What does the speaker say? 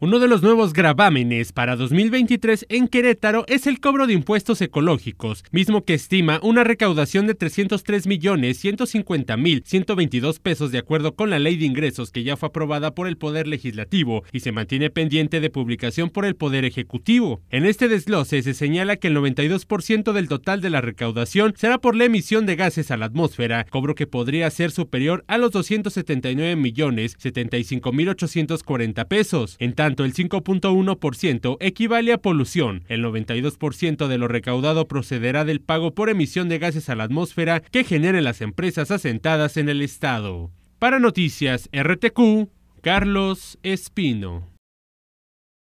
Uno de los nuevos gravámenes para 2023 en Querétaro es el cobro de impuestos ecológicos, mismo que estima una recaudación de 303 millones 150 mil pesos de acuerdo con la Ley de Ingresos que ya fue aprobada por el Poder Legislativo y se mantiene pendiente de publicación por el Poder Ejecutivo. En este desglose se señala que el 92% del total de la recaudación será por la emisión de gases a la atmósfera, cobro que podría ser superior a los 279 millones 75 mil pesos. En tanto, el 5.1% equivale a polución. El 92% de lo recaudado procederá del pago por emisión de gases a la atmósfera que generen las empresas asentadas en el Estado. Para Noticias RTQ, Carlos Espino.